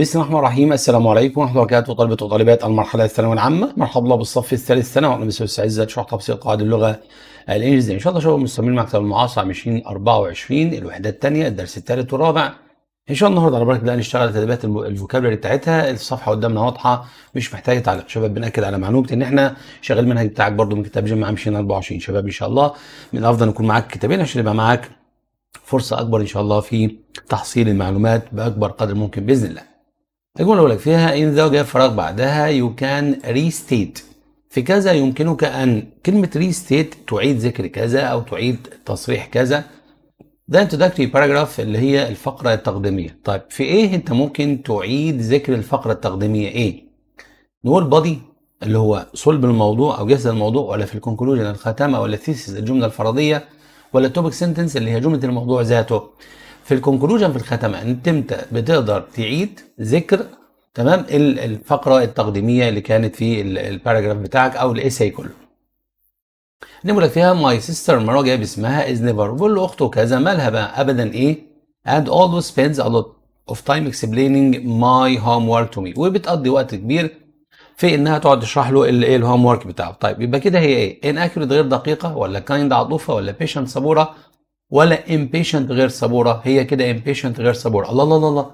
بسم الله الرحمن الرحيم السلام عليكم ورحمه الله وبركاته طلبه وطالبات المرحله الثانويه العامه مرحبا بالصف الثالث ثانوي وانا مستر سعيد شرح تفصيل قواعد اللغه الانجليزيه ان شاء الله شباب مستمرين مع المعاصر 2024 الوحده الثانيه الدرس الثالث والرابع ان شاء الله النهارده على بركه الله نشتغل على تدريبات الفوكابلري بتاعتها الصفحه قدامنا واضحه مش محتاجه تعليق شباب بناكد على معلومه ان احنا شغال المنهج بتاعك برده من كتاب جمع 2024 شباب ان شاء الله من الافضل نكون معاك كتابين عشان يبقى معاك فرصه اكبر ان شاء الله في تحصيل المعلومات باكبر قدر ممكن باذن الله الجملة اللي لك فيها إن ذا جاء فراغ بعدها يو كان ريستيت في كذا يمكنك أن كلمة ريستيت تعيد ذكر كذا أو تعيد تصريح كذا ده introductory باراجراف اللي هي الفقرة التقديمية طيب في إيه أنت ممكن تعيد ذكر الفقرة التقديمية إيه؟ نقول بادي اللي هو صلب الموضوع أو جسد الموضوع ولا في الكونكلوجن الخاتمة ولا الثيسس الجملة الفرضية ولا التوبك سنتنس اللي هي جملة الموضوع ذاته في الكونكلوجن في الختمة انت امتى بتقدر تعيد ذكر تمام الفقره التقديميه اللي كانت في الباراجراف بتاعك او الايساي كله نقول لك فيها ماي سيستر مره جايه باسمها از نيفر بقول له اخته كذا مالها بقى ابدا ايه and always spends a lot of time explaining my homework to me وبتقضي وقت كبير في انها تقعد تشرح له ايه الهوم ورك بتاعه طيب يبقى كده هي ايه اناكيوريت غير دقيقه ولا كايند عطوفه ولا بيشنت صبوره ولا امبيشنت غير صبوره هي كده امبيشنت غير صبوره الله الله الله, الله.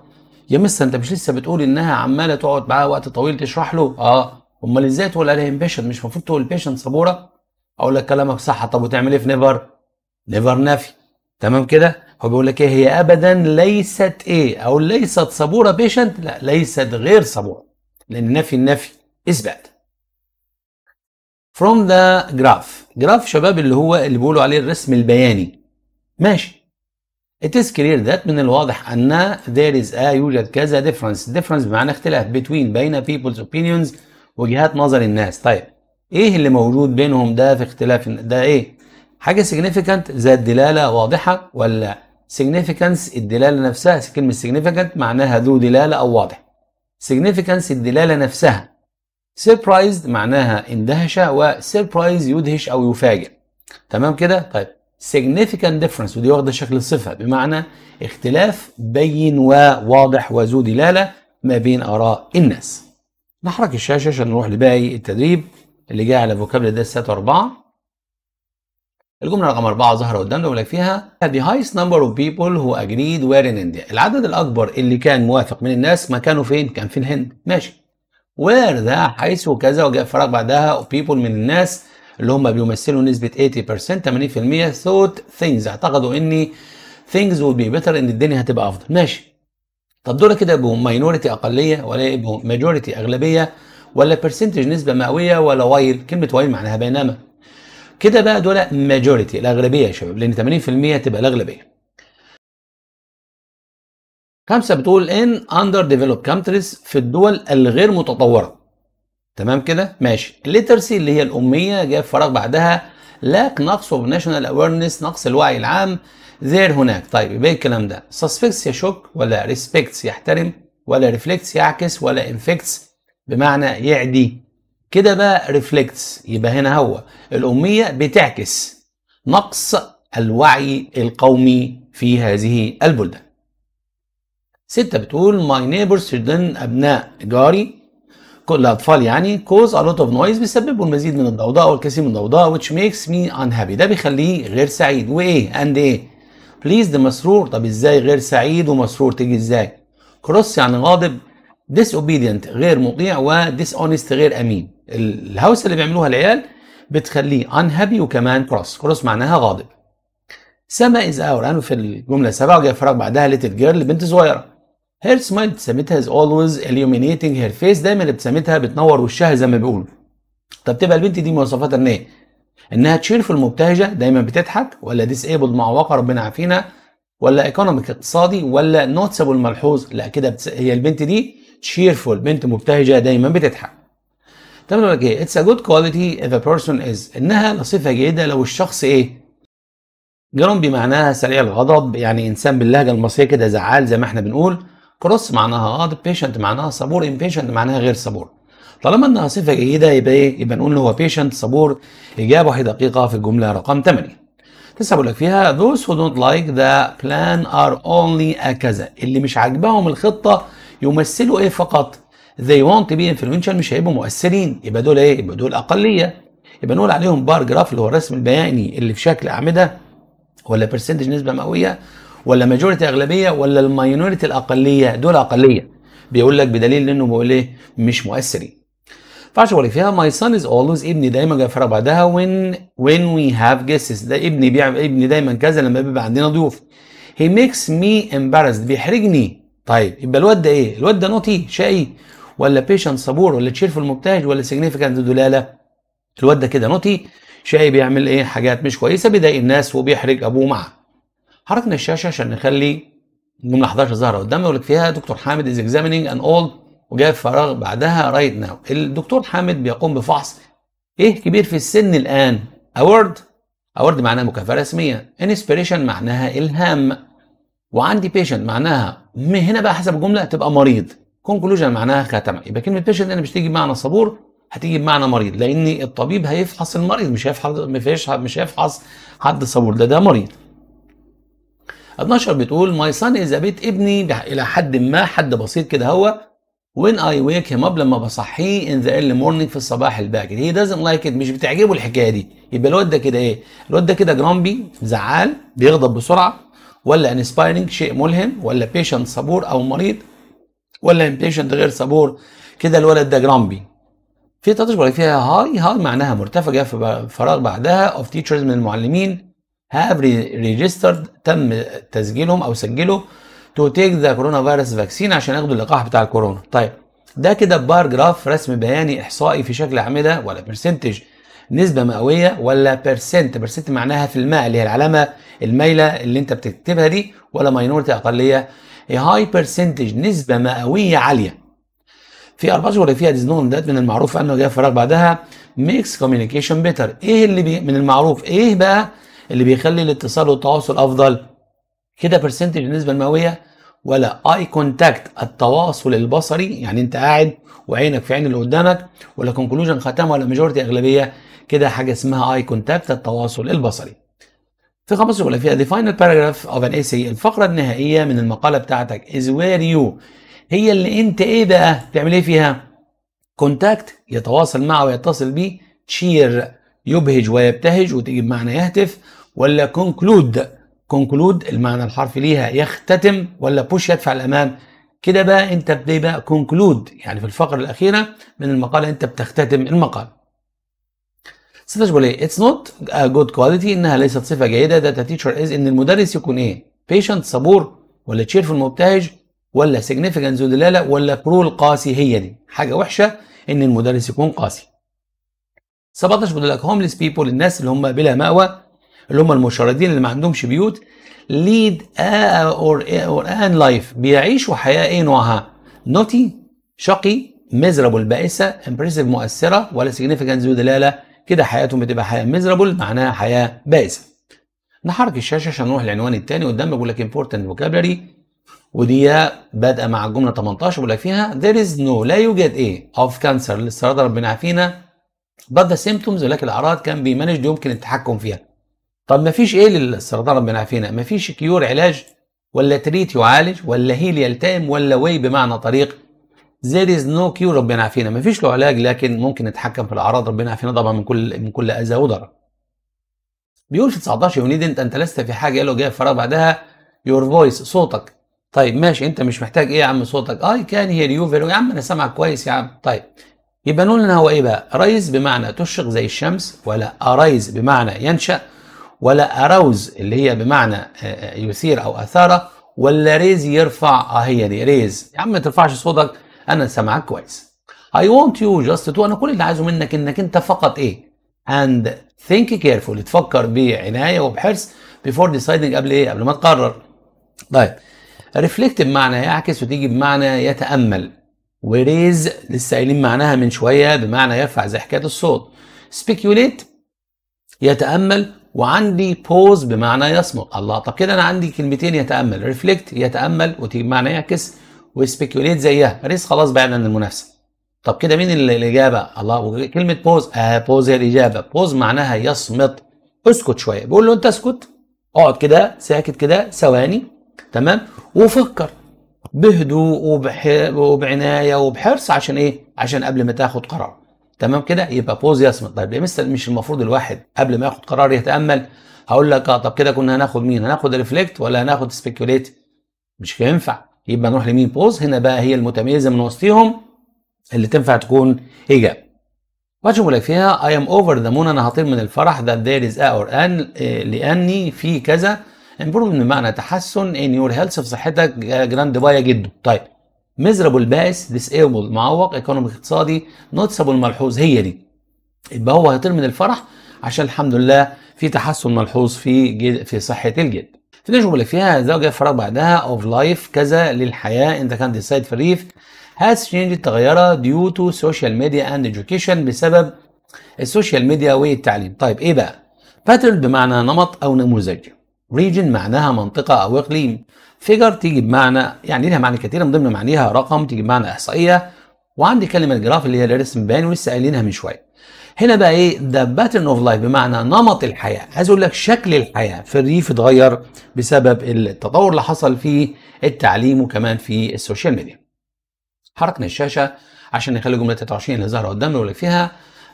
يا مستر انت مش لسه بتقول انها عماله تقعد معاه وقت طويل تشرح له اه امال ازاي تقول عليها امبيشنت مش المفروض تقول امبيشنت صبوره اقول لك كلامك صح طب وتعمل ايه في نيفر نيفر نفي تمام كده هو بيقول لك ايه هي ابدا ليست ايه او ليست صبوره بيشنت لا ليست غير صبوره لان نفي النفي اثبات from the graph جراف شباب اللي هو اللي بيقولوا عليه الرسم البياني ماشي It is clear that من الواضح أن there is a يوجد كذا difference difference بمعنى اختلاف between بين people's opinions وجهات نظر الناس طيب إيه اللي موجود بينهم ده في اختلاف ده إيه؟ حاجة significant ذات دلالة واضحة ولا significance الدلالة نفسها كلمة significant معناها ذو دلالة أو واضح significance الدلالة نفسها surprised معناها اندهشة surprise يدهش أو يفاجئ تمام كده؟ طيب significant difference ودي واخده شكل صفه بمعنى اختلاف بين وواضح وذو دلاله ما بين اراء الناس. نحرك الشاشه عشان نروح لباقي التدريب اللي جاي على فوكابل ده ستة أربعة الجمله رقم أربعة ظاهره قدامنا بيقول لك فيها the highest number of people who agreed were in India العدد الاكبر اللي كان موافق من الناس ما كانوا فين؟ كان في الهند ماشي where ده حيث وكذا وجاء فراغ بعدها people من الناس اللي هم بيمثلوا نسبة 80% 80% thought things اعتقدوا ان things would be better ان الدنيا هتبقى افضل ماشي طب دول كده يبقوا ماينورتي اقلية ولا يبقوا ماجورتي اغلبية ولا برسنتج نسبة مئوية ولا وايل كلمة وايل معناها بينما كده بقى دول ماجورتي الاغلبية يا شباب لان 80% تبقى الاغلبية خمسة بتقول ان اندر ديفلوب countries في الدول الغير متطورة تمام كده ماشي الليترسي اللي هي الاميه في فراغ بعدها لاك نقص اوف ناشونال اويرنس نقص الوعي العام ذير هناك طيب يبقى إيه الكلام ده سسبكتس يشك ولا ريسبكتس يحترم ولا ريفلكتس يعكس ولا انفكتس بمعنى يعدي كده بقى ريفلكتس يبقى هنا هو الاميه بتعكس نقص الوعي القومي في هذه البلدان ستة بتقول ماي نيبرز أبناء جاري الاطفال يعني cause a lot of noise بيسببوا المزيد من الضوضاء والكثير من الضوضاء which makes me unhappy ده بيخليه غير سعيد وايه اند ايه بليز ده مسرور طب ازاي غير سعيد ومسرور تيجي ازاي كروس يعني غاضب disobedient غير مطيع dishonest غير امين الهوسه اللي بيعملوها العيال بتخليه unhappy وكمان كروس كروس معناها غاضب سما از اور انا في الجمله السابعه وجاء فراغ بعدها ليتل جيرل بنت صغيره هير سمايل ابتسامتها از اولويز illuminating هير فيس دايما ابتسامتها بتنور وشها زي ما بيقولوا طب تبقى البنت دي مواصفاتها ان ايه انها تشيرفل مبتهجه دايما بتضحك ولا ديسيبل معوقه ربنا عافينا ولا ايكونوميك اقتصادي ولا نوتسبل ملحوظ لا كده بتس... هي البنت دي تشيرفول بنت مبتهجه دايما بتضحك طب اقول لك ايه اتس ا جود كواليتي اف ا بيرسون از انها صفه جيده لو الشخص ايه جرام بمعناها سريع الغضب يعني انسان باللهجه المصريه كده زعال زي ما احنا بنقول كروس معناها اه بيشنت معناها صبور امبيشنت معناها غير صبور طالما انها صفه جيده يبقى ايه يبقى نقول ان هو بيشنت صبور اجابه واحده دقيقه في الجمله رقم 8 تسعة بقول لك فيها those who don't like the plan are only a كذا اللي مش عاجباهم الخطه يمثلوا ايه فقط they want to be influential مش هيبقوا مؤثرين يبقى دول ايه يبقى دول اقليه يبقى نقول عليهم بار جراف اللي هو الرسم البياني اللي في شكل اعمده ولا برسنتج نسبه مئويه ولا ماجوريتي اغلبيه ولا الماينوريتي الاقليه دول اقليه بيقول لك بدليل انه بيقول ايه مش مؤثرين فعشان فيها ماي سون از اولويز ابني دايما جاي فرق بعدها وين وين وي هاف جيسز ده ابني بيعمل ابني دايما كذا لما بيبقى عندنا ضيوف هي ميكس مي embarrassed بيحرجني طيب يبقى الواد ده ايه؟ الواد ده نوتي شقي ولا بيشنت صبور ولا تشيرفل مبتهج ولا سيجنيفيكانت دلاله الواد ده كده نوتي شقي بيعمل ايه حاجات مش كويسه بيضايق الناس وبيحرج ابوه معاه حركنا الشاشه عشان نخلي الجمله 11 ظاهره قدامنا يقول لك فيها دكتور حامد از اكزامينينج ان اولد وجايب فراغ بعدها رايت ناو الدكتور حامد بيقوم بفحص ايه كبير في السن الان اورد اورد معناها مكافاه رسميه انسبيريشن معناها الهام وعندي بيشنت معناها من هنا بقى حسب الجمله تبقى مريض كونكلوجن معناها خاتمه يبقى كلمه بيشنت انا مش تيجي بمعنى صبور هتيجي بمعنى مريض لان الطبيب هيفحص المريض مش هيفحص مش هيفحص حد صبور ده ده مريض 12 بتقول ماي سان از بيت ابني الى حد ما حد بسيط كده هو وين اي ويك هيم اب لما بصحيه ان ذا ايرلي مورنينج في الصباح الباكر هي دازنت لايك ات مش بتعجبه الحكايه دي يبقى الواد ده كده ايه الواد ده كده جرامبي زعال بيغضب بسرعه ولا انسبايرنج شيء ملهم ولا بيشنت صبور او مريض ولا امبيشنت غير صبور كده الولد ده جرامبي في 13 فيها هاي هاي معناها مرتفع في فراغ بعدها اوف تيتشرز من المعلمين هاف ريجسترد تم تسجيلهم او تو تيك ذا كورونا فيروس فاكسين عشان ياخدوا اللقاح بتاع الكورونا طيب ده كده بار جراف رسم بياني احصائي في شكل اعمده ولا برسنتج نسبة مئوية ولا بيرسنت بيرسنت معناها في الماء اللي هي العلامة المايلة اللي انت بتكتبها دي ولا ماينورتي اقلية هاي بيرسنتج نسبة مئوية عالية في اربعه فيها ديزنون ده من المعروف انه جاء فراغ بعدها ميكس كوميونيكيشن بيتر ايه اللي بي من المعروف ايه بقى اللي بيخلي الاتصال والتواصل افضل كده برسنتج النسبه المئويه ولا اي كونتاكت التواصل البصري يعني انت قاعد وعينك في عين اللي قدامك ولا كونكلوجن ختام ولا ماجورتي اغلبيه كده حاجه اسمها اي كونتاكت التواصل البصري في 15 فيها the final paragraph of an essay الفقره النهائيه من المقاله بتاعتك is where you هي اللي انت ايه بقى بتعمل ايه فيها كونتاكت يتواصل معه ويتصل بيه تشير يبهج ويبتهج وتيجي بمعنى يهتف ولا كونكلود كونكلود المعنى الحرفي ليها يختتم ولا بوش يدفع الامام كده بقى انت بتبقى كونكلود يعني في الفقره الاخيره من المقال انت بتختتم المقال صفه ايه اتس نوت جود كواليتي انها ليست صفه جيده ذات تيشر از ان المدرس يكون ايه بيشنت صبور ولا تشيرفول مبتهج ولا سيجنيفيكانت ذو دلاله ولا كرول قاسي هي دي حاجه وحشه ان المدرس يكون قاسي 17 بيقول لك هومليس بيبول الناس اللي هم بلا مأوى اللي هم المشردين اللي ما عندهمش بيوت ليد اور اور ان لايف بيعيشوا حياه ايه نوعها؟ نوتي شقي ميزرابل بائسه امبرسيف مؤثره ولا سيجنيفيكانت ذو دلاله كده حياتهم بتبقى حياه ميزرابل معناها حياه بائسه. نحرك الشاشه عشان نروح للعنوان الثاني قدام بيقول لك امبورتنت فوكابلري ودي بادئه مع الجمله 18 بيقول لك فيها there is no لا يوجد ايه اوف كانسر للسرطان ربنا يعافينا but the symptoms ولكن الاعراض كان بيمانجد يمكن التحكم فيها طب ما فيش ايه للسرطان ربنا يعافينا ما فيش كيور علاج ولا تريت يعالج ولا هيل يلتئم ولا واي بمعنى طريق زير از نو كيور ربنا يعافينا ما فيش له علاج لكن ممكن نتحكم في الاعراض ربنا يعافينا طبعا من كل من كل اذى وضرر بيقول في 19 يونيد انت انت لست في حاجه له جاي فراغ بعدها يور فويس صوتك طيب ماشي انت مش محتاج ايه يا عم صوتك اي كان هير يو يا عم انا سامعك كويس يا عم طيب يبقى نقول ان هو ايه بقى رايز بمعنى تشرق زي الشمس ولا ارايز بمعنى ينشا ولا اروز اللي هي بمعنى آه، آه، يثير او اثاره ولا ريز يرفع اه هي دي ريز يا عم ما ترفعش صوتك انا سامعك كويس I want you just to انا كل اللي عايزه منك انك انت فقط ايه and think carefully تفكر بعنايه وبحرص before deciding قبل ايه قبل ما تقرر طيب reflect بمعنى يعكس وتيجي بمعنى يتامل وريز لسه قايلين معناها من شويه بمعنى يرفع زي حكايه الصوت speculate يتامل وعندي بوز بمعنى يصمت الله طب كده انا عندي كلمتين يتامل ريفلكت يتامل وتيجي بمعنى يعكس وسبيكيوليت زيها باريس خلاص بعد عن المنافسه طب كده مين الاجابه الله كلمه بوز آه بوز هي الاجابه بوز معناها يصمت اسكت شويه بقول له انت اسكت اقعد كده ساكت كده ثواني تمام وفكر بهدوء وبعنايه وبحرص عشان ايه عشان قبل ما تاخد قرار تمام كده يبقى بوز يصمت طيب ليه مش المفروض الواحد قبل ما ياخد قرار يتامل هقول لك اه طب كده كنا هناخد مين هناخد ريفلكت ولا هناخد سبيكيوليت مش هينفع يبقى نروح لمين بوز هنا بقى هي المتميزه من وسطهم اللي تنفع تكون اجابه واتش لك فيها اي ام اوفر ذا مون انا هطير من الفرح ذا ذير از اور ان لاني في كذا امبروفمنت بمعنى تحسن ان يور هيلث في صحتك جراند آه، بايا جدا طيب ميزرابل بايس ديسيبل معوق ايكونومي اقتصادي نوتسبل ملحوظ هي دي يبقى هو هيطير من الفرح عشان الحمد لله في تحسن ملحوظ في جد في صحه الجد في جمله فيها زوجة فراغ بعدها اوف لايف كذا للحياه ان كان ديسايد في الريف هاز تشينج تغيرها ديو تو سوشيال ميديا اند education بسبب السوشيال ميديا والتعليم طيب ايه بقى باترن بمعنى نمط او نموذج region معناها منطقة أو إقليم فيجر تيجي بمعنى يعني لها معنى كتيرة من ضمن معانيها رقم تيجي بمعنى إحصائية وعندي كلمة جراف اللي هي الرسم باين ولسه قايلينها من شوية هنا بقى ايه ذا باترن اوف لايف بمعنى نمط الحياه عايز اقول لك شكل الحياه في الريف اتغير بسبب التطور اللي حصل في التعليم وكمان في السوشيال ميديا حركنا الشاشه عشان نخلي جمله 23 اللي ظاهره قدامنا يقول فيها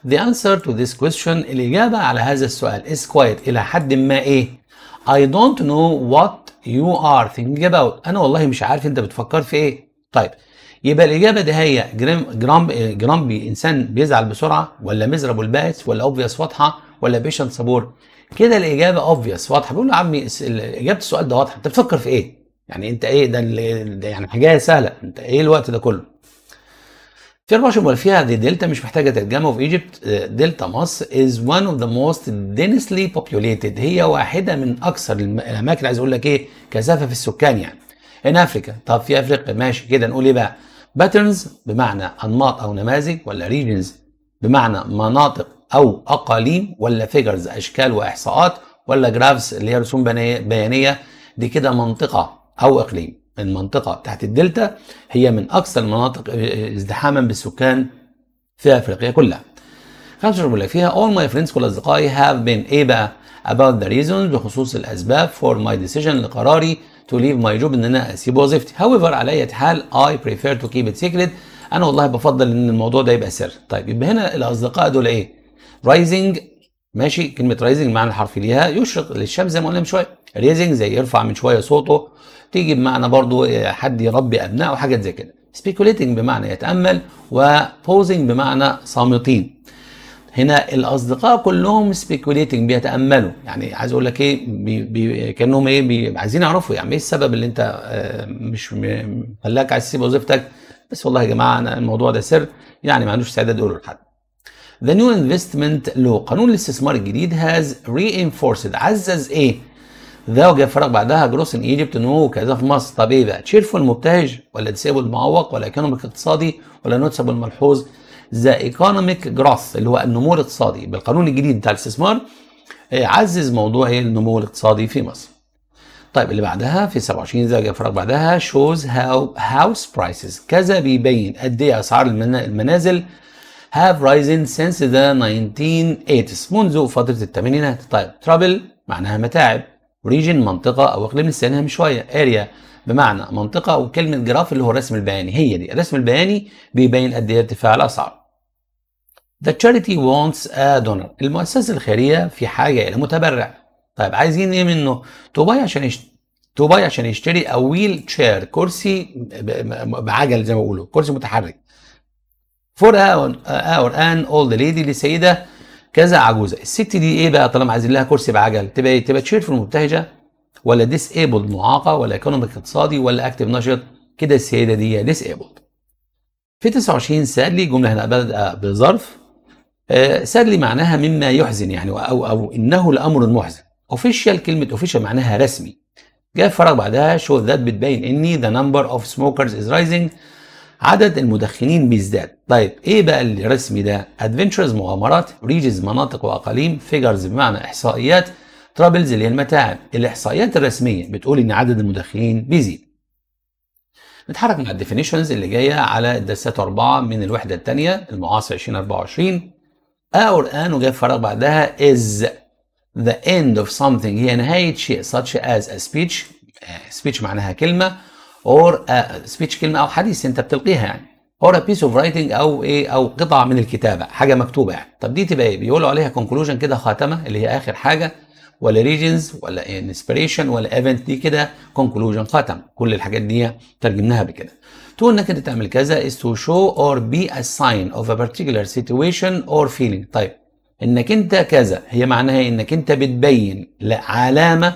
the answer to this question الاجابه على هذا السؤال is quiet الى حد ما ايه I don't know what you are thinking about انا والله مش عارف انت بتفكر في ايه طيب يبقى الاجابه دي هي جرام جرام جرامبي انسان بيزعل بسرعه ولا مزرب البائس ولا اوبفيس واضحه ولا بيشنت صبور كده الاجابه اوبفيس واضحه بيقول له يا عمي اجابه السؤال ده واضحه انت بتفكر في ايه يعني انت ايه ده يعني حاجه سهله انت ايه الوقت ده كله في 24 فيها دي دلتا مش محتاجه ترجمه وفي ايجيبت آه، دلتا مصر از وان اوف ذا موست densely populated هي واحده من اكثر الاماكن عايز اقول لك ايه كثافه في السكان يعني ان افريكا طب في افريقيا ماشي كده نقول ايه بقى باترنز بمعنى انماط او نماذج ولا ريجنز بمعنى مناطق او اقاليم ولا فيجرز اشكال واحصاءات ولا جرافز اللي هي رسوم بيانيه دي كده منطقه او اقليم المنطقة بتاعت الدلتا هي من أكثر المناطق آه، ازدحاما بالسكان في أفريقيا كلها. خمسة بيقول لك فيها all my friends كل أصدقائي have been إيه بقى؟ about the reasons بخصوص الأسباب for my decision لقراري to leave my job إن أنا أسيب وظيفتي. however على أي حال I prefer to keep it secret أنا والله بفضل إن الموضوع ده يبقى سر. طيب يبقى هنا الأصدقاء دول إيه؟ rising ماشي كلمه رايزنج المعنى الحرفي ليها يشرق للشمس زي ما قلنا من شويه ريزنج زي يرفع من شويه صوته تيجي بمعنى برضو حد يربي ابنائه وحاجات زي كده سبيكوليتنج بمعنى يتامل وبوزنج بمعنى صامتين هنا الاصدقاء كلهم سبيكوليتنج بيتاملوا يعني عايز اقول لك ايه بي بي كانهم ايه بي عايزين يعرفوا يعني ايه السبب اللي انت آه، مش خلاك عايز تسيب وظيفتك بس والله يا جماعه انا الموضوع ده سر يعني ما عندوش استعداد يقولوا لحد The new investment law قانون الاستثمار الجديد has reinforced عزز ايه؟ ذا وجاء فراغ بعدها جروس ان ايجيبت نو وكذا في مصر طب ايه بقى؟ تشيرفول مبتهج ولا ديسيبل معوق ولا ايكونوميك اقتصادي ولا نوتسبل الملحوظ؟ ذا ايكونوميك جروث اللي هو النمو الاقتصادي بالقانون الجديد بتاع الاستثمار إيه، عزز موضوع ايه النمو الاقتصادي في مصر. طيب اللي بعدها في 27 زي فراغ بعدها شوز هاو هاوس برايسز كذا بيبين قد ايه اسعار المنازل have risen since the 1980s منذ فترة الثمانينات طيب trouble معناها متاعب region منطقة أو إقليم لسه من شوية area بمعنى منطقة وكلمة جراف اللي هو الرسم البياني هي دي الرسم البياني بيبين قد إيه ارتفاع الأسعار The charity wants a donor المؤسسة الخيرية في حاجة إلى متبرع طيب عايزين إيه منه؟ to buy عشان يشتري to buy عشان يشتري a wheelchair كرسي بعجل زي ما بيقولوا كرسي متحرك فور اور ان اولد ليدي لسيده كذا عجوزه الست دي ايه بقى طالما عايزين لها كرسي بعجل تبقى ايه تبقى تشيرفول مبتهجه ولا ديس ايبل معاقه ولا ايكونوميك اقتصادي ولا اكتف نشط كده السيده دي ديس ايبل في 29 سادلي جمله هنا بادئه بظرف سادلي معناها مما يحزن يعني او او انه الامر المحزن اوفيشال كلمه اوفيشال معناها رسمي جاء فراغ بعدها شو ذات بتبين اني ذا نمبر اوف سموكرز از رايزنج عدد المدخنين بيزداد طيب ايه بقى اللي رسمي ده ادفنتشرز مغامرات ريجز مناطق واقاليم فيجرز بمعنى احصائيات ترابلز اللي هي المتاعب الاحصائيات الرسميه بتقول ان عدد المدخنين بيزيد نتحرك مع الديفينيشنز اللي جايه على الدسات أربعة من الوحده الثانيه المعاصر 2024 اور ان وجاب فراغ بعدها is the end of something هي نهايه شيء such as a speech آه، speech معناها كلمه اور سبيتش كلمه او حديث انت بتلقيها يعني اور ا بيس اوف رايتنج او ايه او قطعة من الكتابه حاجه مكتوبه يعني طب دي تبقى ايه بيقولوا عليها كونكلوجن كده خاتمه اللي هي اخر حاجه ولا ريجنز ولا انسبريشن ولا ايفنت دي كده كونكلوجن خاتم كل الحاجات دي ترجمناها بكده تقول انك انت تعمل كذا is to show or be a sign of a particular situation or feeling طيب انك انت كذا هي معناها انك انت بتبين علامه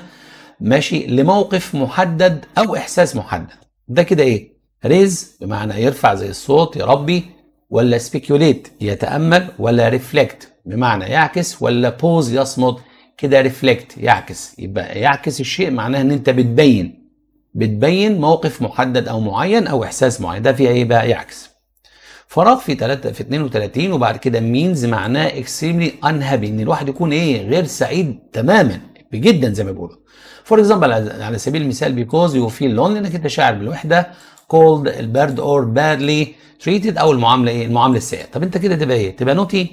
ماشي لموقف محدد او احساس محدد ده كده ايه ريز بمعنى يرفع زي الصوت يربي ولا سبيكيوليت يتامل ولا ريفلكت بمعنى يعكس ولا بوز يصمد كده ريفلكت يعكس يبقى يعكس الشيء معناه ان انت بتبين بتبين موقف محدد او معين او احساس معين ده فيها ايه بقى يعكس فراغ في 3 في 32 وبعد كده مينز معناه اكستريملي انهابي ان الواحد يكون ايه غير سعيد تماما جدا زي ما بيقولوا فور اكزامبل على سبيل المثال بيكوز يو فيل لون انك انت شاعر بالوحده كولد البرد اور بادلي تريتد او المعامله ايه المعامله السيئه طب انت كده تبقى ايه تبقى نوتي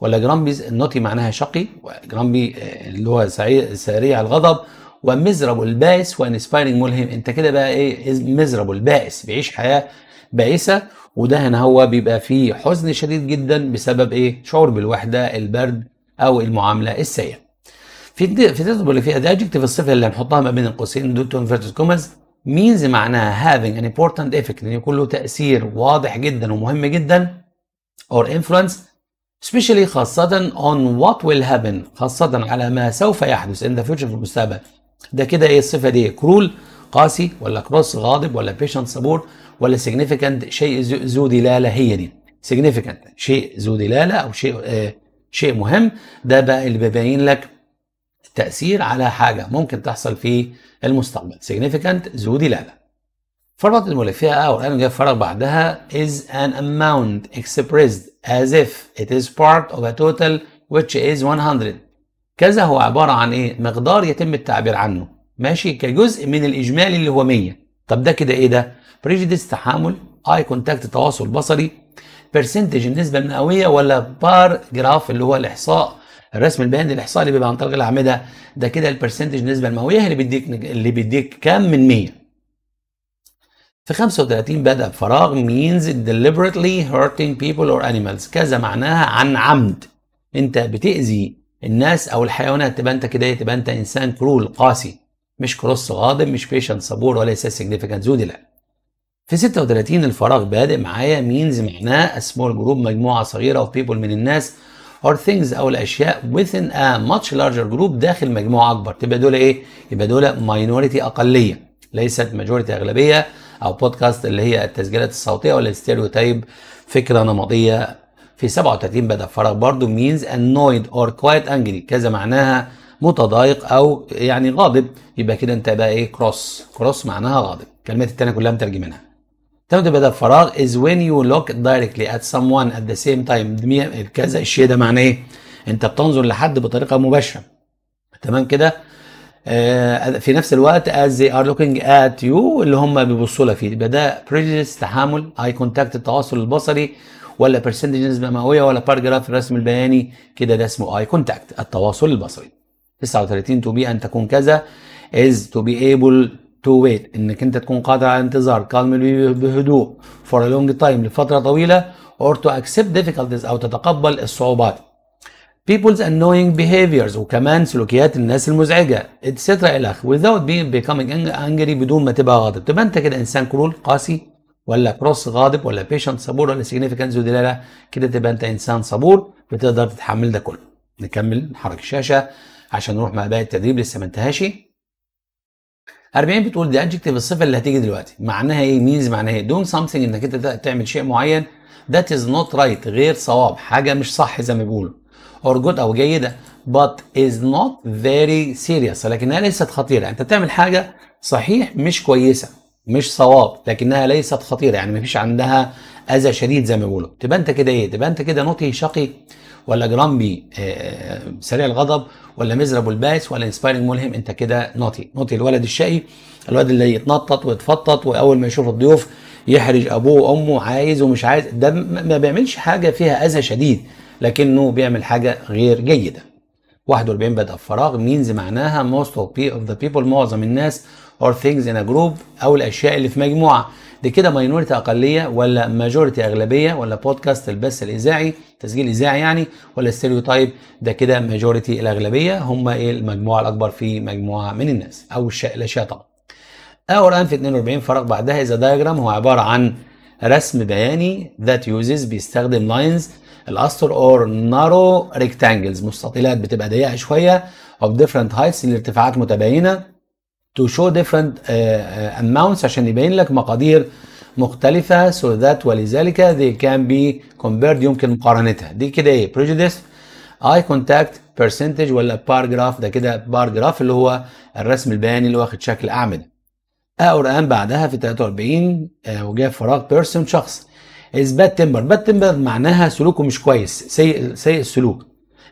ولا جرامبي النوتي معناها شقي وجرامبي آه، اللي هو سريع الغضب ومزرب البائس وانسبايرنج ملهم انت كده بقى ايه مزرب البائس بيعيش حياه بائسه وده هنا هو بيبقى فيه حزن شديد جدا بسبب ايه شعور بالوحده البرد او المعامله السيئه في في تسبب اللي فيها دي ادجكتيف الصفه اللي هنحطها ما بين القوسين دوت انفيرتد كوماز means معناها having an important effect ان يعني يكون له تاثير واضح جدا ومهم جدا or influence especially خاصة on what will happen خاصة على ما سوف يحدث in the future في المستقبل ده كده ايه الصفة دي كرول قاسي ولا كروس غاضب ولا patient صبور ولا significant شيء ذو دلالة هي دي significant شيء ذو دلالة أو شيء آه شيء مهم ده بقى اللي بيبين لك تأثير على حاجة ممكن تحصل في المستقبل significant ذو دلالة فرط الملفية أو الآن جاء فرق بعدها is an amount expressed as if it is part of a total which is 100 كذا هو عبارة عن إيه؟ مقدار يتم التعبير عنه ماشي كجزء من الإجمالي اللي هو 100 طب ده كده إيه ده؟ prejudice تحامل اي كونتاكت تواصل بصري برسنتج النسبة المئوية ولا بار جراف اللي هو الإحصاء الرسم البياني الاحصائي اللي بيبقى عن طريق الاعمده ده كده البرسنتج نسبه المئويه اللي بيديك اللي بيديك كام من 100 في 35 بدا فراغ means deliberately hurting people or animals كذا معناها عن عمد انت بتاذي الناس او الحيوانات تبقى انت كده إيه؟ تبقى انت انسان كرول قاسي مش كروس غاضب مش بيشنت صبور ولا اساس سيجنيفيكانت زودي لا في 36 الفراغ بادئ معايا مينز معناه سمول جروب مجموعه صغيره اوف بيبول من الناس or things او الاشياء within a much larger group داخل مجموعه اكبر تبقى دول ايه؟ يبقى دول minority اقليه ليست majority اغلبيه او بودكاست اللي هي التسجيلات الصوتيه ولا الستيريوتايب فكره نمطيه في 37 بدأ فراغ برضو means annoyed or quite angry كذا معناها متضايق او يعني غاضب يبقى كده انت بقى ايه كروس كروس معناها غاضب الكلمات التانية كلها مترجمينها time to بدل فراغ is when you look directly at someone at the same time كذا الشيء ده معناه ايه؟ انت بتنظر لحد بطريقه مباشره تمام كده آه في نفس الوقت as they are looking at you اللي هم بيبصوا لك فيه يبقى ده prejudice تحامل اي كونتاكت التواصل البصري ولا برسنتج نسبه مئويه ولا باراجراف الرسم البياني كده ده اسمه اي كونتاكت التواصل البصري 39 to be ان تكون كذا is to be able تو ويت انك انت تكون قادر على انتظار calmly بهدوء for a long time لفتره طويله or to accept difficulties او تتقبل الصعوبات people's annoying behaviors وكمان سلوكيات الناس المزعجه etc الى without being becoming angry بدون ما تبقى غاضب تبقى انت كده انسان كرول قاسي ولا كروس غاضب ولا بيشنت صبور ولا سيجنيفيكانس ودلاله كده تبقى انت انسان صبور بتقدر تتحمل ده كله نكمل نحرك الشاشه عشان نروح مع باقي التدريب لسه ما انتهاش 40 بتقول دي ادجكتيف الصفه اللي هتيجي دلوقتي معناها ايه مينز معناها ايه دون سمثينج انك انت تعمل شيء معين ذات از نوت رايت غير صواب حاجه مش صح زي ما بيقولوا اور جود او جيده but is not very serious لكنها ليست خطيره انت تعمل حاجه صحيح مش كويسه مش صواب لكنها ليست خطيره يعني مفيش عندها اذى شديد زي ما بيقولوا تبقى انت كده ايه تبقى انت كده نوتي شقي ولا جرامبي آه، سريع الغضب ولا مزرب الباس ولا انسبايرنج ملهم انت كده نوتي نوتي الولد الشقي الولد اللي يتنطط ويتفطط واول ما يشوف الضيوف يحرج ابوه وامه عايز ومش عايز ده ما بيعملش حاجه فيها اذى شديد لكنه بيعمل حاجه غير جيده 41 بدأ فراغ مينز معناها most of the people معظم الناس or things in a group أو الأشياء اللي في مجموعة دي كده ماينورتي اقليه ولا ماجورتي اغلبيه ولا بودكاست البث الاذاعي تسجيل اذاعي يعني ولا ستيريوتايب ده كده ماجورتي الاغلبيه هم ايه المجموعه الاكبر في مجموعه من الناس او الاشياء طبعا اور في 42 فرق بعدها اذا دايجرام هو عباره عن رسم بياني ذات يوزز بيستخدم لاينز الاسطر اور نارو ريكتانجلز مستطيلات بتبقى ضيقه شويه اوف ديفرنت هايتس الارتفاعات متباينه to show different uh, uh, amounts عشان يبين لك مقادير مختلفة so that ولذلك they can be compared يمكن مقارنتها دي كده ايه prejudice eye contact percentage ولا bar graph ده كده bar graph اللي هو الرسم البياني اللي واخد شكل أعمدة ان بعدها في 43 آه وجاب فراغ person شخص is bad temper bad temper معناها سلوكه مش كويس سيء سيء السلوك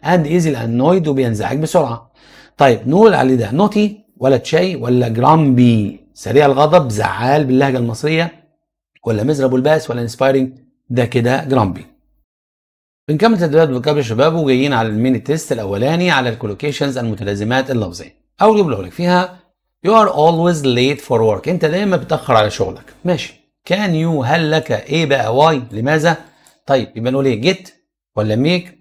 and easily annoyed وبينزعج بسرعة طيب نقول عليه ده naughty ولا شاي ولا جرامبي سريع الغضب زعال باللهجه المصريه ولا مزرب باس ولا انسبايرنج ده كده جرامبي بنكمل تدريبات بكابل الشباب شباب وجايين على الميني تيست الاولاني على الكولوكيشنز المتلازمات اللفظيه اول جمله لك فيها يو ار اولويز ليت فور ورك انت دايما بتاخر على شغلك ماشي كان يو هل لك ايه بقى واي لماذا طيب يبقى نقول ايه جيت ولا ميك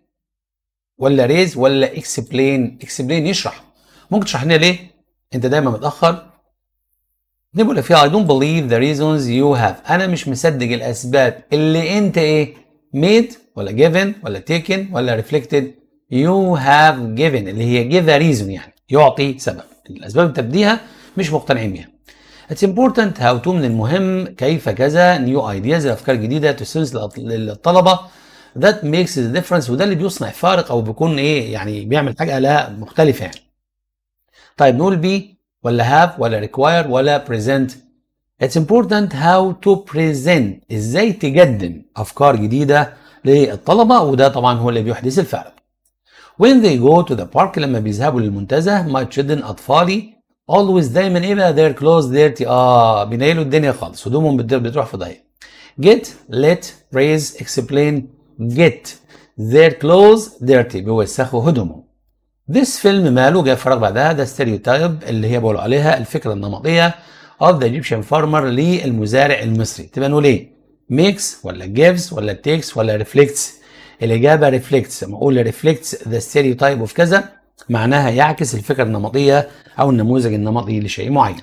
ولا ريز ولا اكسبلين اكسبلين يشرح ممكن تشرح لنا ليه انت دايما متاخر نقول فيها I don't believe the reasons you have انا مش مصدق الاسباب اللي انت ايه ميد ولا given ولا taken ولا reflected يو هاف جيفن اللي هي جيف ذا ريزون يعني يعطي سبب الاسباب اللي بتبديها مش مقتنعين بيها It's important how to من المهم كيف كذا نيو ايدياز افكار جديده تسلس للطلبه that makes the difference وده اللي بيصنع فارق او بيكون ايه يعني بيعمل حاجه لا مختلفه يعني طيب نقول بي ولا هاف ولا ريكواير ولا بريزنت اتس امبورتنت هاو تو بريزنت ازاي تقدم افكار جديده للطلبه وده طبعا هو اللي بيحدث الفعل When they go to the park لما بيذهبوا للمنتزه my children أطفالي always دايما ايه بقى their clothes dirty اه بينيلوا الدنيا خالص هدومهم بتروح في ضيق get let اكسبلين explain get their clothes dirty بيوسخوا هدومهم This film ماله جاي فراغ بعدها ده ستيريوتايب اللي هي بقول عليها الفكره النمطيه of the Egyptian farmer للمزارع المصري تبقى نقول ايه؟ ميكس ولا جيفز ولا تيكس ولا ريفليكتس؟ الاجابه ريفليكتس لما اقول ريفليكتس ذا ستيريوتايب اوف كذا معناها يعكس الفكره النمطيه او النموذج النمطي لشيء معين.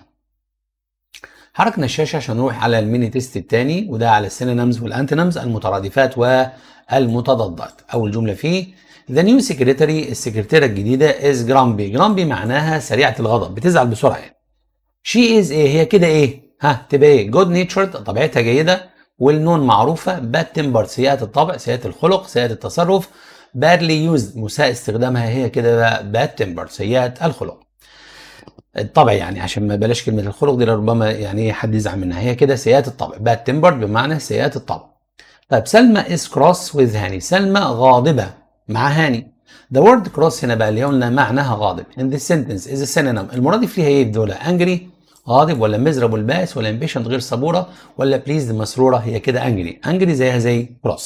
حركنا الشاشه عشان نروح على الميني تيست الثاني وده على السينيمز والانتيمز المترادفات والمتضادات. اول جمله فيه ذا نيو سكرتري السكرتيرة الجديدة از جرامبي جرامبي معناها سريعة الغضب بتزعل بسرعة يعني شي از ايه هي كده ايه ها تبقى ايه جود نيتشرد طبيعتها جيدة والنون معروفة باد تمبر سيئة الطبع سيئة الخلق سيئة التصرف بادلي يوزد مساء استخدامها هي كده بقى باد تمبر سيئة الخلق الطبع يعني عشان ما بلاش كلمه الخلق دي ربما يعني إيه حد يزعل منها هي كده سيئة الطبع باد تمبر بمعنى سيئة الطبع طيب سلمى از كروس وذ هاني سلمى غاضبه مع هاني The word cross هنا بقى اللي قلنا معناها غاضب In this sentence is a synonym المرادف ليها ايه دول angry غاضب ولا miserable باس ولا impatient غير صبورة ولا pleased مسرورة هي كده angry angry زيها زي cross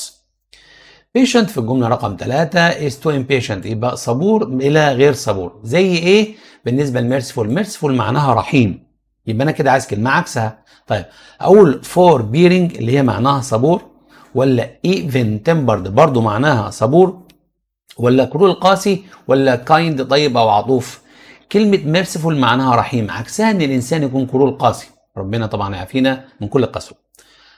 patient في الجملة رقم ثلاثة is too impatient يبقى صبور إلى غير صبور زي ايه بالنسبة لmerciful merciful معناها رحيم يبقى انا كده عايز كلمة عكسها طيب اقول فور بيرنج اللي هي معناها صبور ولا even tempered برضو معناها صبور ولا كرول قاسي ولا كايند طيب او عطوف كلمه ميرسيفول معناها رحيم عكسها ان الانسان يكون كرول قاسي ربنا طبعا يعافينا من كل قسوه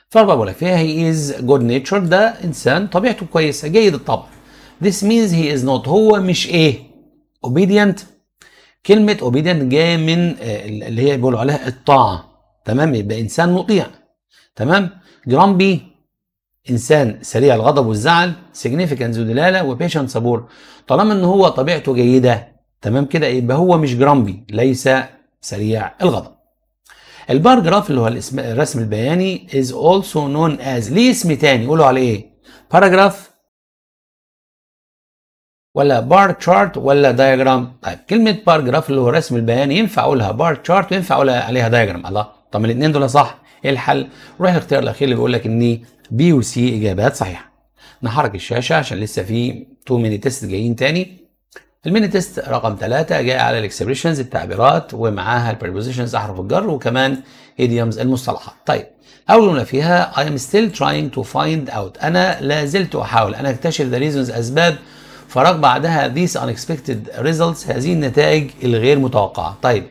فالرب بيقول فيها هي از جود نيتشر ده انسان طبيعته كويسه جيد الطبع This means he is not هو مش ايه obedient كلمة obedient جاية من آه، اللي هي بيقولوا عليها الطاعة تمام يبقى إنسان مطيع تمام grumpy انسان سريع الغضب والزعل سيجنيفيكانس ودلاله وبيشنت صبور طالما ان هو طبيعته جيده تمام كده يبقى هو مش جرامبي ليس سريع الغضب البار جراف اللي هو الاسم الرسم البياني از اولسو نون از ليه اسم تاني قولوا عليه ايه باراجراف ولا بار تشارت ولا دايجرام طيب كلمه بار جراف اللي هو الرسم البياني ينفع اقولها بار تشارت وينفع اقولها عليها دايجرام الله طب الاثنين دول صح ايه الحل روح الاختيار الاخير اللي بيقول لك ان بي وسي اجابات صحيحه نحرك الشاشه عشان لسه في 2 ميني تيست جايين تاني الميني تيست رقم ثلاثه جاي على الاكسبريشنز التعبيرات ومعاها البريبوزيشنز احرف الجر وكمان ايديومز المصطلحات طيب اول جمله فيها I am still trying to find out انا لا زلت احاول ان اكتشف the reasons اسباب فراغ بعدها these unexpected results هذه النتائج الغير متوقعه طيب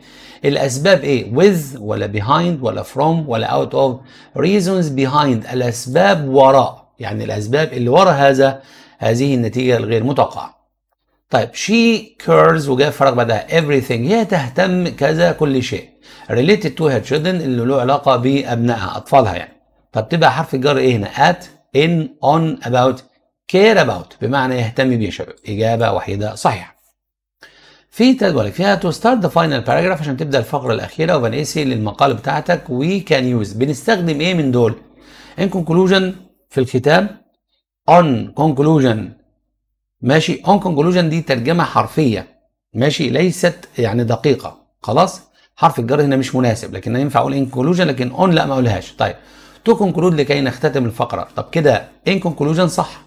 الاسباب ايه with ولا behind ولا from ولا out of reasons behind الاسباب وراء يعني الاسباب اللي وراء هذا هذه النتيجه الغير متوقعه طيب she cares وجاء فرق بعدها everything هي تهتم كذا كل شيء related to her children اللي له علاقه بابنائها اطفالها يعني طب تبقى حرف الجر ايه هنا at in on about care about بمعنى يهتم بيه يا شباب اجابه وحيده صحيحه في تلات فيها تو ستارت ذا فاينل باراجراف عشان تبدا الفقره الاخيره وبنقسي للمقاله بتاعتك وي كان يوز بنستخدم ايه من دول؟ ان كونكلوجن في الختام اون كونكلوجن ماشي اون كونكلوجن دي ترجمه حرفيه ماشي ليست يعني دقيقه خلاص حرف الجر هنا مش مناسب لكن ينفع اقول ان كونكلوجن لكن اون لا ما اقولهاش طيب تو كونكلود لكي نختتم الفقره طب كده ان كونكلوجن صح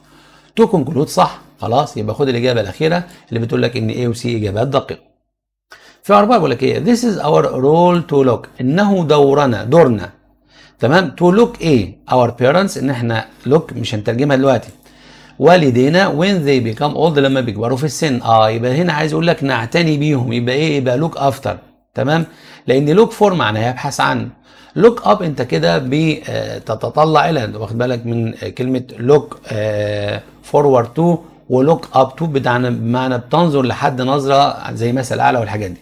تو كونكلود صح خلاص يبقى خد الاجابه الاخيره اللي بتقول لك ان و وسي اجابات دقيقه في اربعه بيقول لك ايه this is our role to look انه دورنا دورنا تمام to look ايه our parents ان احنا look مش هنترجمها دلوقتي والدينا when they become old لما بيكبروا في السن اه يبقى هنا عايز اقول لك نعتني بيهم يبقى ايه يبقى look after تمام لان look for معناها يبحث عن لوك اب انت كده بتتطلع الى انت واخد بالك من كلمه لوك فورورد تو ولوك اب تو بمعنى بتنظر لحد نظره زي مثل اعلى والحاجات دي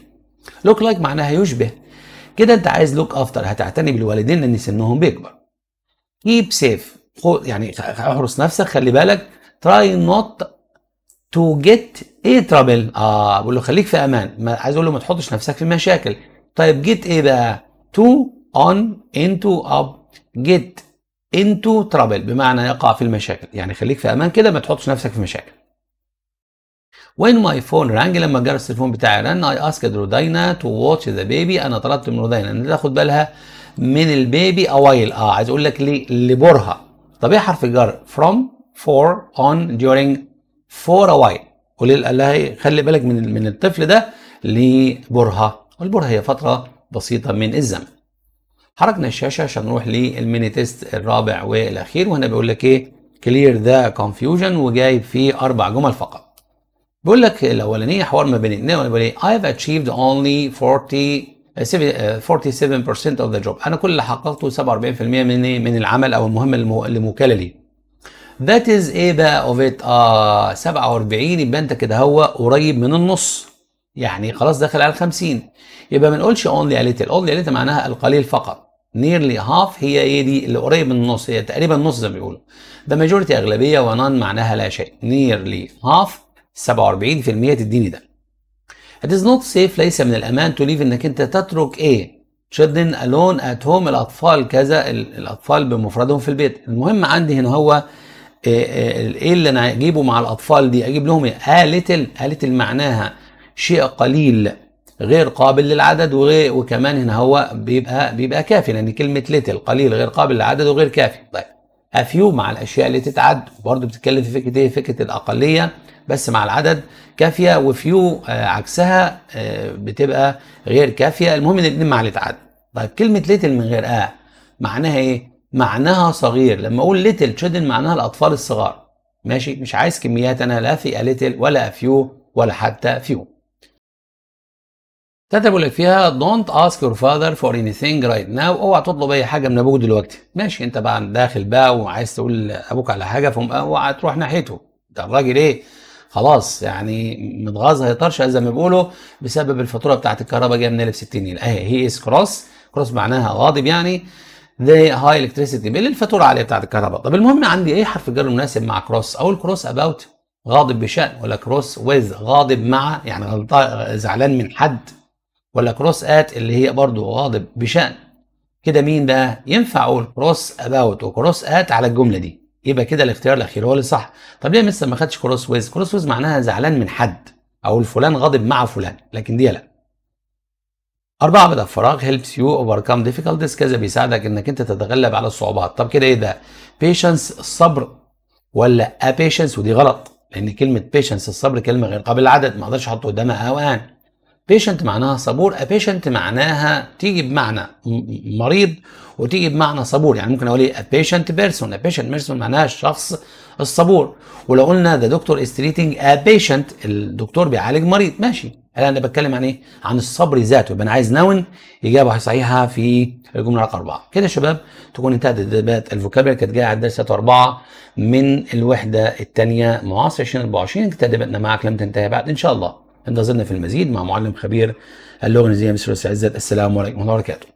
لوك لايك like معناها يشبه كده انت عايز لوك افتر هتعتني بالوالدين لان سنهم بيكبر كيب سيف يعني احرص نفسك خلي بالك تراي نوت تو جيت ايه ترابل اه بقول له خليك في امان ما عايز اقول له ما تحطش نفسك في مشاكل طيب جيت ايه بقى تو on into up get into trouble بمعنى يقع في المشاكل يعني خليك في امان كده ما تحطش نفسك في مشاكل when my phone rang لما جرس التليفون بتاعي رن I asked رودينا to watch the baby انا طلبت من رودينا ان تاخد بالها من البيبي اوايل اه عايز اقول لك ليه لبرها طب ايه حرف الجر from for on during for a while قال لها إيه؟ خلي بالك من من الطفل ده لبرها والبرهه هي فتره بسيطه من الزمن حركنا الشاشه عشان نروح للميني تيست الرابع والاخير وهنا بيقول لك ايه كلير ذا كونفيوجن وجايب فيه اربع جمل فقط بيقول لك الاولانيه حوار ما بين الاثنين بيقول ايه I've achieved only 40 47% آه، of the job انا كل اللي حققته 47% من إيه؟ من العمل او المهمه اللي موكله لي That is ايه بقى اوف ات اه 47 يبقى انت كده هو قريب من النص يعني خلاص داخل على 50 يبقى ما نقولش اونلي a little اونلي a little معناها القليل فقط نيرلي هاف هي ايه دي اللي قريب من النص هي تقريبا نص زي ما بيقولوا ده ماجورتي اغلبيه ونان معناها لا شيء نيرلي هاف 47% تديني ده It is not safe ليس من الامان to leave انك انت تترك ايه children alone at home الاطفال كذا الاطفال بمفردهم في البيت المهم عندي هنا هو آه، آه، ايه اللي انا اجيبه مع الاطفال دي اجيب لهم ايه؟ a little a little معناها شيء قليل غير قابل للعدد وغير وكمان هنا هو بيبقى بيبقى كافي لان كلمه ليتل قليل غير قابل للعدد وغير كافي طيب افيو مع الاشياء اللي تتعد برضه بتتكلم في فكره ايه فكره الاقليه بس مع العدد كافيه وفيو آه عكسها آه بتبقى غير كافيه المهم الاثنين مع الاتعاد طيب كلمه ليتل من غير اه معناها ايه معناها صغير لما اقول ليتل تشيلدرن معناها الاطفال الصغار ماشي مش عايز كميات انا لا في ليتل ولا افيو ولا حتى فيو تلاته بيقول لك فيها دونت اسك يور فاذر فور اني ثينج رايت ناو اوعى تطلب اي حاجه من ابوك دلوقتي ماشي انت بقى داخل بقى وعايز تقول لابوك على حاجه اوعى تروح ناحيته ده الراجل ايه خلاص يعني متغاظ هيطرش زي ما بيقولوا بسبب الفاتوره بتاعت الكهرباء جايه من ب 60 جنيه اهي هي از كروس كروس معناها غاضب يعني ذا هاي الكتريسيتي بيل الفاتوره عاليه بتاعت الكهرباء طب المهم عندي ايه حرف الجر المناسب مع كروس اقول كروس اباوت غاضب بشان ولا كروس ويز غاضب مع يعني زعلان من حد ولا كروس ات اللي هي برضو غاضب بشأن كده مين بقى ينفع اقول كروس اباوت وكروس ات على الجمله دي يبقى كده الاختيار الاخير هو اللي صح طب ليه مثلا ما خدش كروس ويز كروس ويز معناها زعلان من حد او فلان غاضب مع فلان لكن دي لا أربعة بدأ فراغ هيلبس يو اوفركم difficulties كذا بيساعدك إنك أنت تتغلب على الصعوبات، طب كده إيه ده؟ patience الصبر ولا a patience ودي غلط لأن كلمة patience الصبر كلمة غير قابلة للعدد ما أقدرش أحط قدامها أو أن بيشنت معناها صبور ابيشنت معناها تيجي بمعنى مريض وتيجي بمعنى صبور يعني ممكن اقول ايه ابيشنت بيرسون ابيشنت بيرسون معناها الشخص الصبور ولو قلنا ذا دكتور از تريتنج ابيشنت الدكتور بيعالج مريض ماشي انا انا بتكلم عن ايه عن الصبر ذاته يبقى انا عايز نون اجابه صحيحه في الجمله رقم اربعه كده يا شباب تكون انتهت الدبات الفوكابيلري كانت جايه على الدرس اربعه من الوحده الثانيه معاصر 2024 تدريباتنا معاك لم تنتهي بعد ان شاء الله انتظرنا في المزيد مع معلم خبير اللغه الانجليزيه مستر عزت السلام عليكم ورحمه الله وبركاته